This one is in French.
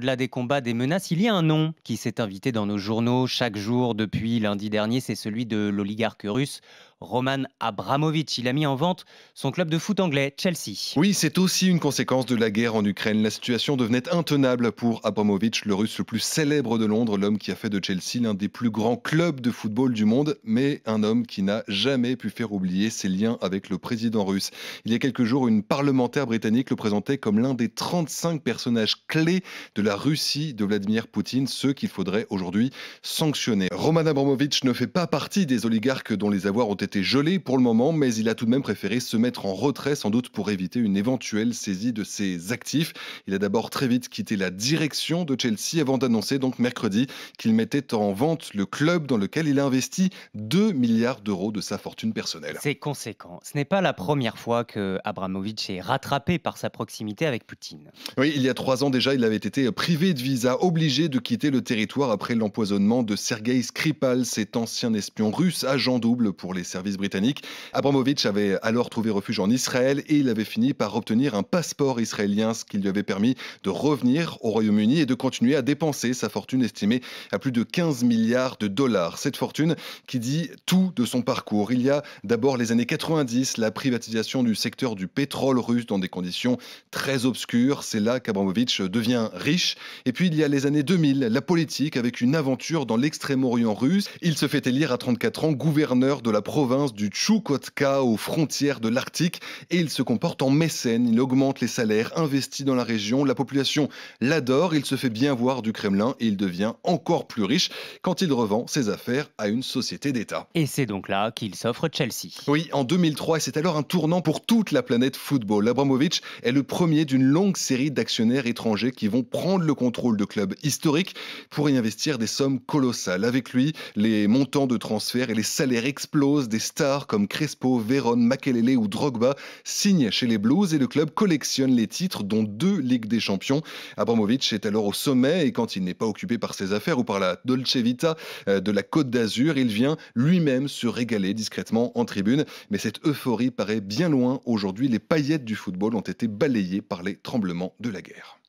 au-delà des combats, des menaces, il y a un nom qui s'est invité dans nos journaux chaque jour depuis lundi dernier, c'est celui de l'oligarque russe Roman Abramovich. Il a mis en vente son club de foot anglais, Chelsea. Oui, c'est aussi une conséquence de la guerre en Ukraine. La situation devenait intenable pour Abramovich, le russe le plus célèbre de Londres, l'homme qui a fait de Chelsea l'un des plus grands clubs de football du monde, mais un homme qui n'a jamais pu faire oublier ses liens avec le président russe. Il y a quelques jours, une parlementaire britannique le présentait comme l'un des 35 personnages clés de la Russie de Vladimir Poutine, ceux qu'il faudrait aujourd'hui sanctionner. Roman Abramovich ne fait pas partie des oligarques dont les avoirs ont été gelé pour le moment, mais il a tout de même préféré se mettre en retrait, sans doute pour éviter une éventuelle saisie de ses actifs. Il a d'abord très vite quitté la direction de Chelsea avant d'annoncer donc mercredi qu'il mettait en vente le club dans lequel il a investi 2 milliards d'euros de sa fortune personnelle. C'est conséquent. Ce n'est pas la première fois que Abramovich est rattrapé par sa proximité avec Poutine. Oui, il y a trois ans déjà, il avait été privé de visa, obligé de quitter le territoire après l'empoisonnement de Sergei Skripal, cet ancien espion russe, agent double pour les services britannique. Abramovich avait alors trouvé refuge en Israël et il avait fini par obtenir un passeport israélien, ce qui lui avait permis de revenir au Royaume-Uni et de continuer à dépenser sa fortune estimée à plus de 15 milliards de dollars. Cette fortune qui dit tout de son parcours. Il y a d'abord les années 90, la privatisation du secteur du pétrole russe dans des conditions très obscures. C'est là qu'Abramovich devient riche. Et puis il y a les années 2000, la politique avec une aventure dans l'extrême-orient russe. Il se fait élire à 34 ans gouverneur de la province du Chukotka aux frontières de l'Arctique et il se comporte en mécène. Il augmente les salaires, investit dans la région, la population l'adore, il se fait bien voir du Kremlin et il devient encore plus riche quand il revend ses affaires à une société d'État. Et c'est donc là qu'il s'offre Chelsea. Oui, en 2003, c'est alors un tournant pour toute la planète football. Abramovich est le premier d'une longue série d'actionnaires étrangers qui vont prendre le contrôle de clubs historiques pour y investir des sommes colossales. Avec lui, les montants de transfert et les salaires explosent, des stars comme Crespo, Véron, Makelele ou Drogba signent chez les Blues et le club collectionne les titres dont deux Ligues des Champions. Abramovic est alors au sommet et quand il n'est pas occupé par ses affaires ou par la Dolce Vita euh, de la Côte d'Azur, il vient lui-même se régaler discrètement en tribune. Mais cette euphorie paraît bien loin aujourd'hui. Les paillettes du football ont été balayées par les tremblements de la guerre.